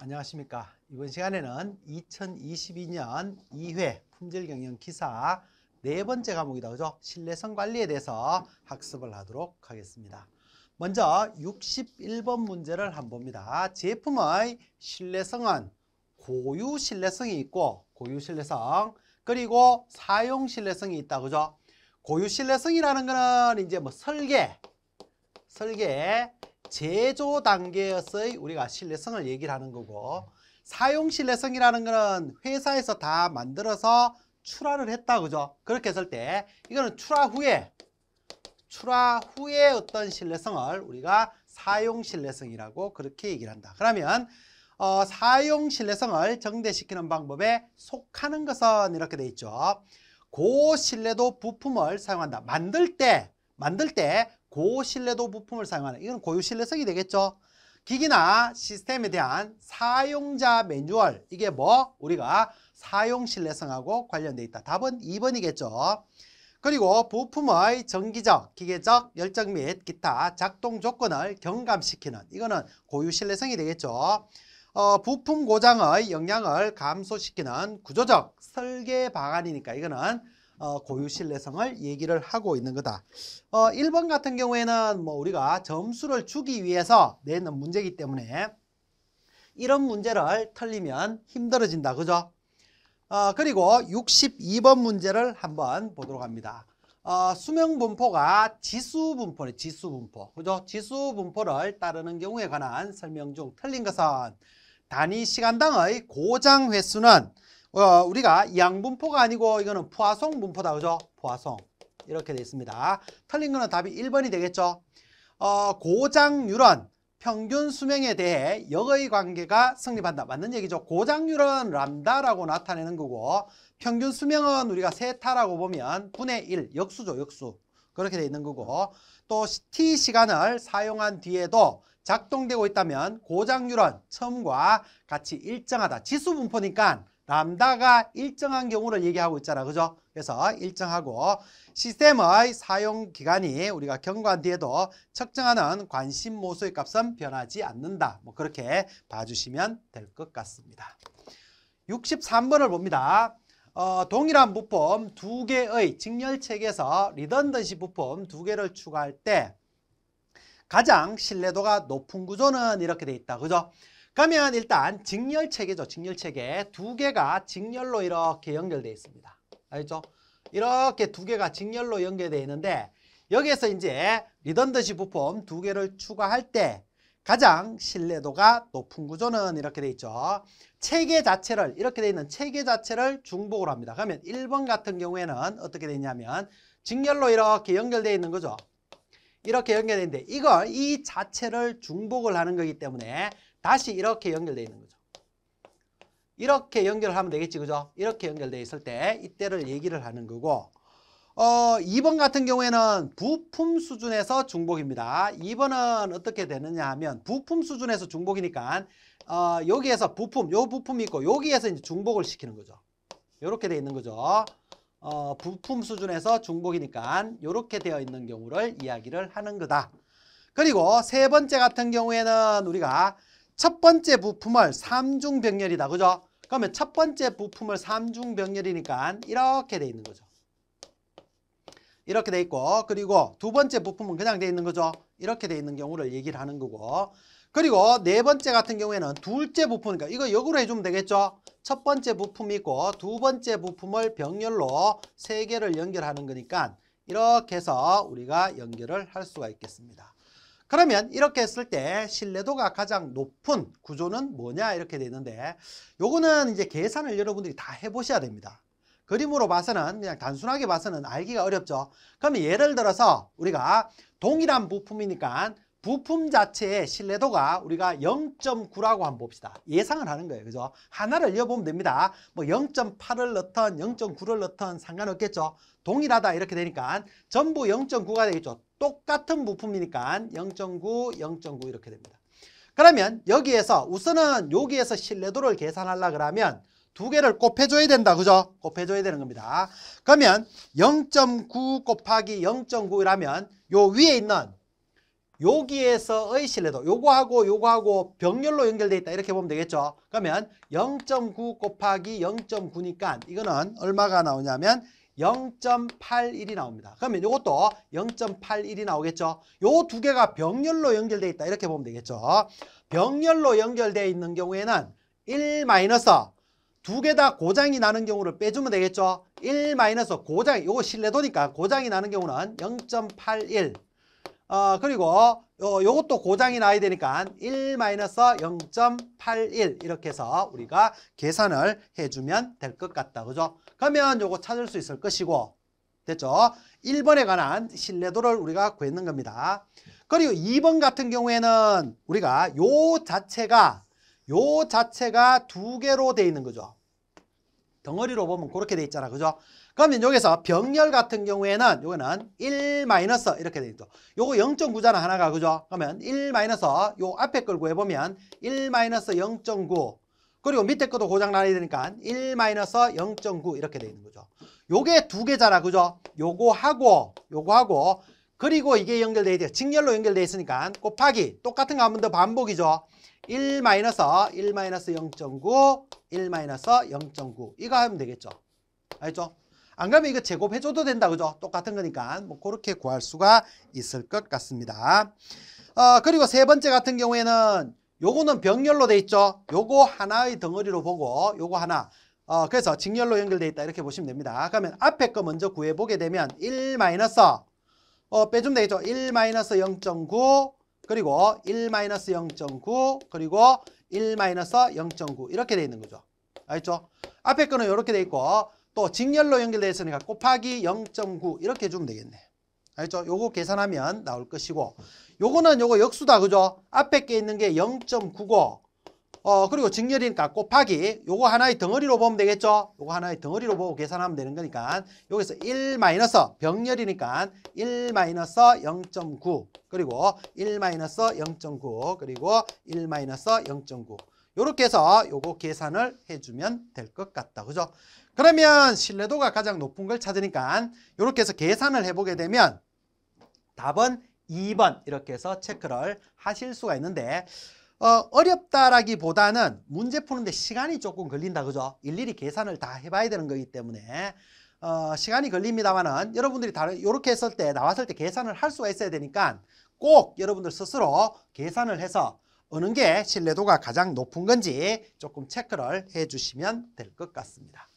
안녕하십니까. 이번 시간에는 2022년 2회 품질경영 기사 네 번째 과목이다. 그죠? 신뢰성 관리에 대해서 학습을 하도록 하겠습니다. 먼저 61번 문제를 한번 봅니다. 제품의 신뢰성은 고유 신뢰성이 있고 고유 신뢰성 그리고 사용 신뢰성이 있다. 그죠? 고유 신뢰성이라는 거는 이제 뭐 설계, 설계, 제조 단계에서의 우리가 신뢰성을 얘기를 하는 거고 사용 신뢰성이라는 거는 회사에서 다 만들어서 출하를 했다 그죠? 그렇게 했을 때 이거는 출하 후에 출하 후에 어떤 신뢰성을 우리가 사용 신뢰성이라고 그렇게 얘기를 한다. 그러면 어, 사용 신뢰성을 정대시키는 방법에 속하는 것은 이렇게 돼 있죠. 고신뢰도 부품을 사용한다. 만들 때 만들 때 고신뢰도 부품을 사용하는 이건 고유 신뢰성이 되겠죠. 기기나 시스템에 대한 사용자 매뉴얼 이게 뭐 우리가 사용 신뢰성하고 관련돼 있다. 답은 2번이겠죠. 그리고 부품의 정기적, 기계적, 열정 및 기타 작동 조건을 경감시키는 이거는 고유 신뢰성이 되겠죠. 어, 부품 고장의 영향을 감소시키는 구조적 설계 방안이니까 이거는 어, 고유 신뢰성을 얘기를 하고 있는 거다. 어, 1번 같은 경우에는 뭐 우리가 점수를 주기 위해서 내는 문제이기 때문에 이런 문제를 틀리면 힘들어진다. 그죠? 어, 그리고 62번 문제를 한번 보도록 합니다. 어, 수명 분포가 지수 분포네, 지수 분포. 그죠? 지수 분포를 따르는 경우에 관한 설명 중 틀린 것은 단위 시간당의 고장 횟수는 어, 우리가 양분포가 아니고 이거는 포화성 분포다 그죠? 포화성 이렇게 돼 있습니다. 틀린 거는 답이 1번이 되겠죠. 어, 고장유런 평균 수명에 대해 역의 관계가 성립한다. 맞는 얘기죠. 고장률은 람다라고 나타내는 거고 평균 수명은 우리가 세타라고 보면 분의 1, 역수죠. 역수. 그렇게 돼 있는 거고 또 T 시간을 사용한 뒤에도 작동되고 있다면 고장률은 처음과 같이 일정하다. 지수 분포니까 람다가 일정한 경우를 얘기하고 있잖아. 그죠? 그래서 일정하고 시스템의 사용 기간이 우리가 경과한 뒤에도 측정하는 관심 모수의 값은 변하지 않는다. 뭐 그렇게 봐주시면 될 것 같습니다. 63번을 봅니다. 어, 동일한 부품 두 개의 직렬책에서 리던던시 부품 두 개를 추가할 때 가장 신뢰도가 높은 구조는 이렇게 돼 있다. 그죠? 그러면 일단 직렬체계죠. 직렬체계. 두 개가 직렬로 이렇게 연결되어 있습니다. 알죠? 이렇게 두 개가 직렬로 연결되어 있는데 여기에서 이제 리던더시 부품 두 개를 추가할 때 가장 신뢰도가 높은 구조는 이렇게 돼 있죠. 체계 자체를 이렇게 돼 있는 체계 자체를 중복으로 합니다. 그러면 1번 같은 경우에는 어떻게 되냐면 직렬로 이렇게 연결되어 있는 거죠. 이렇게 연결되는데 이거이 자체를 중복을 하는 거기 때문에 다시 이렇게 연결되어 있는 거죠. 이렇게 연결을 하면 되겠지, 그죠? 이렇게 연결되어 있을 때 이때를 얘기를 하는 거고 어, 2번 같은 경우에는 부품 수준에서 중복입니다. 2번은 어떻게 되느냐 하면 부품 수준에서 중복이니까 어, 여기에서 부품, 요 부품이 있고 여기에서 이제 중복을 시키는 거죠. 이렇게 되어 있는 거죠. 어, 부품 수준에서 중복이니까 이렇게 되어 있는 경우를 이야기를 하는 거다. 그리고 세 번째 같은 경우에는 우리가 첫 번째 부품을 삼중병렬이다. 그죠? 그러면 첫 번째 부품을 삼중병렬이니까 이렇게 돼 있는 거죠. 이렇게 돼 있고 그리고 두 번째 부품은 그냥 돼 있는 거죠. 이렇게 돼 있는 경우를 얘기를 하는 거고 그리고 네 번째 같은 경우에는 둘째 부품이니까 그러니까 이거 역으로 해주면 되겠죠. 첫 번째 부품이 있고 두 번째 부품을 병렬로 세 개를 연결하는 거니까 이렇게 해서 우리가 연결을 할 수가 있겠습니다. 그러면 이렇게 했을 때 신뢰도가 가장 높은 구조는 뭐냐 이렇게 되는데 요거는 이제 계산을 여러분들이 다 해보셔야 됩니다. 그림으로 봐서는 그냥 단순하게 봐서는 알기가 어렵죠. 그러면 예를 들어서 우리가 동일한 부품이니까 부품 자체의 신뢰도가 우리가 0.9라고 한번 봅시다. 예상을 하는 거예요. 그죠? 하나를 이어보면 됩니다. 뭐 0.8을 넣던 0.9를 넣던 상관없겠죠. 동일하다 이렇게 되니까 전부 0.9가 되겠죠. 똑같은 부품이니까 0.9, 0.9 이렇게 됩니다. 그러면 여기에서 우선은 여기에서 신뢰도를 계산하려 그러면 두 개를 곱해줘야 된다. 그죠? 곱해줘야 되는 겁니다. 그러면 0.9 곱하기 0.9이라면 요 위에 있는 여기에서의 신뢰도 요거하고 요거하고 병렬로 연결돼 있다 이렇게 보면 되겠죠 그러면 0.9 곱하기 0.9니까 이거는 얼마가 나오냐면 0.81이 나옵니다. 그러면 이것도 0.81이 나오겠죠. 요 두 개가 병렬로 연결돼 있다. 이렇게 보면 되겠죠. 병렬로 연결되어 있는 경우에는 1 마이너스 두 개 다 고장이 나는 경우를 빼주면 되겠죠. 1 마이너스 고장, 요거 신뢰도니까 고장이 나는 경우는 0.81. 어, 그리고 요, 요것도 고장이 나야 되니까 1 마이너스 0.81 이렇게 해서 우리가 계산을 해주면 될 것 같다. 그죠? 그러면 요거 찾을 수 있을 것이고 됐죠? 1번에 관한 신뢰도를 우리가 구했는 겁니다. 그리고 2번 같은 경우에는 우리가 요 자체가 요 자체가 두 개로 돼 있는 거죠. 덩어리로 보면 그렇게 돼 있잖아. 그죠? 그러면 여기서 병렬 같은 경우에는 요거는 1 마이너스 이렇게 돼 있죠. 요거 0.9잖아 하나가 그죠? 그러면 1 마이너스 요 앞에 걸 구해 보면 1 마이너스 0.9 그리고 밑에 것도 고장 나야 되니까 1-0.9 이렇게 돼 있는 거죠. 요게 두 개잖아. 그죠? 요거하고 요거하고 그리고 이게 연결돼 야돼요 직렬로 연결돼 있으니까 곱하기 똑같은 거한번더 반복이죠. 1 마이너스 1 마이너스 0.9 1 마이너스 0.9 이거 하면 되겠죠. 알죠? 안 그러면 이거 제곱해줘도 된다. 그죠? 똑같은 거니까 뭐 그렇게 구할 수가 있을 것 같습니다. 어, 그리고 세 번째 같은 경우에는 요거는 병렬로 돼 있죠. 요거 하나의 덩어리로 보고 요거 하나. 어, 그래서 직렬로 연결돼 있다 이렇게 보시면 됩니다. 그러면 앞에 거 먼저 구해보게 되면 1 마이너스 어, 빼주면 되겠죠. 1 마이너스 0.9 그리고 1 마이너스 0.9 그리고 1 마이너스 0.9 이렇게 돼 있는 거죠. 알겠죠? 앞에 거는 이렇게 돼 있고 또 직렬로 연결돼 있으니까 곱하기 0.9 이렇게 해주면 되겠네. 알죠? 요거 계산하면 나올 것이고 요거는 요거 역수다 그죠? 앞에 게 있는 게 0.95. 어 그리고 직렬이니까 곱하기 요거 하나의 덩어리로 보면 되겠죠? 요거 하나의 덩어리로 보고 계산하면 되는 거니까 여기서 1 마이너스 병렬이니까 1 마이너스 0.9 그리고 1 마이너스 0.9 그리고 1 마이너스 0.9 요렇게 해서 요거 계산을 해주면 될 것 같다. 그죠? 그러면 신뢰도가 가장 높은 걸 찾으니까 요렇게 해서 계산을 해보게 되면 답은 2번 이렇게 해서 체크를 하실 수가 있는데 어, 어렵다라기보다는 문제 푸는데 시간이 조금 걸린다 그죠? 일일이 계산을 다 해봐야 되는 거기 때문에 어, 시간이 걸립니다만은 여러분들이 다 이렇게 했을 때 나왔을 때 계산을 할 수가 있어야 되니까 꼭 여러분들 스스로 계산을 해서 어느 게 신뢰도가 가장 높은 건지 조금 체크를 해주시면 될 것 같습니다.